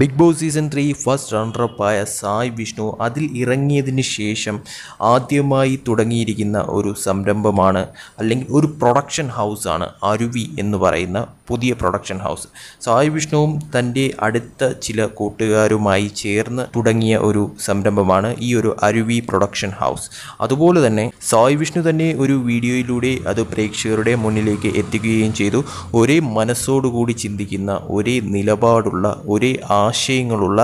big Boss season three first റണ്ണറപ്പായ സായ് വിഷ്ണു അതിൽ ഇറങ്ങിയതിന് ശേഷം ആദ്യമായി തുടങ്ങിയിരിക്കുന്ന ഒരു സംരംഭമാണ് അല്ലെങ്കിൽ ഒരു പ്രൊഡക്ഷൻ ഹൗസാണ് അരുവി എന്ന് പറയുന്ന പുതിയ പ്രൊഡക്ഷൻ ഹൗസ് സായി വിഷ്ണുവും തൻ്റെ അടുത്ത ചില കൂട്ടുകാരുമായി ചേർന്ന് തുടങ്ങിയ ഒരു സംരംഭമാണ് ഈ ഒരു അരുവി പ്രൊഡക്ഷൻ ഹൗസ് അതുപോലെ തന്നെ സായി വിഷ്ണു തന്നെ ഒരു വീഡിയോയിലൂടെ അത് പ്രേക്ഷകരുടെ മുന്നിലേക്ക് എത്തിക്കുകയും ചെയ്തു ഒരേ മനസ്സോടുകൂടി ചിന്തിക്കുന്ന ഒരേ നിലപാടുള്ള ഒരേ ആശയങ്ങളുള്ള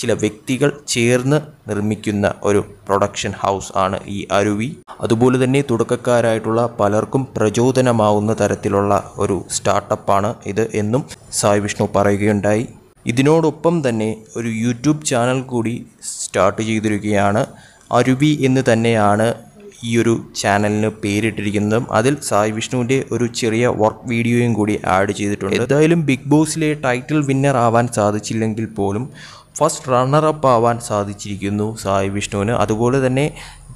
ചില വ്യക്തികൾ ചേർന്ന് നിർമ്മിക്കുന്ന ഒരു പ്രൊഡക്ഷൻ ഹൗസ് ആണ് ഈ അരുവി അതുപോലെ തന്നെ തുടക്കക്കാരായിട്ടുള്ള പലർക്കും പ്രചോദനമാവുന്ന തരത്തിലുള്ള ഒരു സ്റ്റാർട്ടപ്പാണ് ഇത് എന്നും സായി വിഷ്ണു പറയുകയുണ്ടായി ഇതിനോടൊപ്പം തന്നെ ഒരു യൂട്യൂബ് ചാനൽ കൂടി സ്റ്റാർട്ട് ചെയ്തിരിക്കുകയാണ് അരുവി എന്ന് തന്നെയാണ് ഈ ഒരു ചാനലിന് പേരിട്ടിരിക്കുന്നതും അതിൽ സായി വിഷ്ണുവിൻ്റെ ഒരു ചെറിയ വർക്ക് വീഡിയോയും കൂടി ആഡ് ചെയ്തിട്ടുണ്ട് എന്തായാലും ബിഗ് ബോസിലെ ടൈറ്റിൽ വിന്നർ ആവാൻ സാധിച്ചില്ലെങ്കിൽ പോലും ഫസ്റ്റ് റണ്ണറപ്പ് ആവാൻ സാധിച്ചിരിക്കുന്നു സായി വിഷ്ണുവിന് അതുപോലെ തന്നെ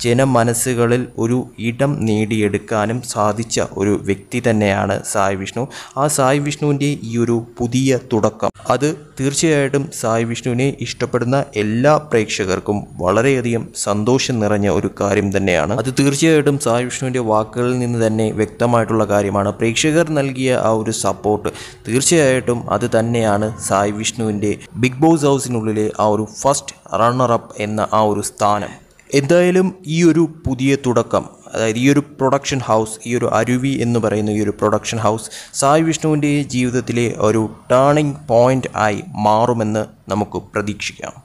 ജനമനസ്സുകളിൽ ഒരു ഇടം നേടിയെടുക്കാനും സാധിച്ച ഒരു വ്യക്തി തന്നെയാണ് സായി വിഷ്ണു ആ സായി വിഷ്ണുവിൻ്റെ ഈ ഒരു പുതിയ തുടക്കം അത് തീർച്ചയായിട്ടും സായി വിഷ്ണുവിനെ ഇഷ്ടപ്പെടുന്ന എല്ലാ പ്രേക്ഷകർക്കും വളരെയധികം സന്തോഷം നിറഞ്ഞ ഒരു കാര്യം തന്നെയാണ് അത് തീർച്ചയായിട്ടും സായി വിഷ്ണുവിൻ്റെ വാക്കുകളിൽ നിന്ന് തന്നെ വ്യക്തമായിട്ടുള്ള കാര്യമാണ് പ്രേക്ഷകർ നൽകിയ ആ ഒരു സപ്പോർട്ട് തീർച്ചയായിട്ടും അത് തന്നെയാണ് സായി വിഷ്ണുവിൻ്റെ ബിഗ് ബോസ് ഹൗസിനുള്ളിലെ ആ ഒരു ഫസ്റ്റ് റണ്ണറപ്പ് എന്ന ആ ഒരു സ്ഥാനം എന്തായാലും ഈ ഒരു പുതിയ തുടക്കം അതായത് ഈ ഒരു പ്രൊഡക്ഷൻ ഹൗസ് ഈ ഒരു അരുവി എന്ന് പറയുന്ന ഈ ഒരു പ്രൊഡക്ഷൻ ഹൗസ് സായി വിഷ്ണുവിൻ്റെ ജീവിതത്തിലെ ഒരു ടേണിംഗ് പോയിൻ്റ് ആയി മാറുമെന്ന് നമുക്ക് പ്രതീക്ഷിക്കാം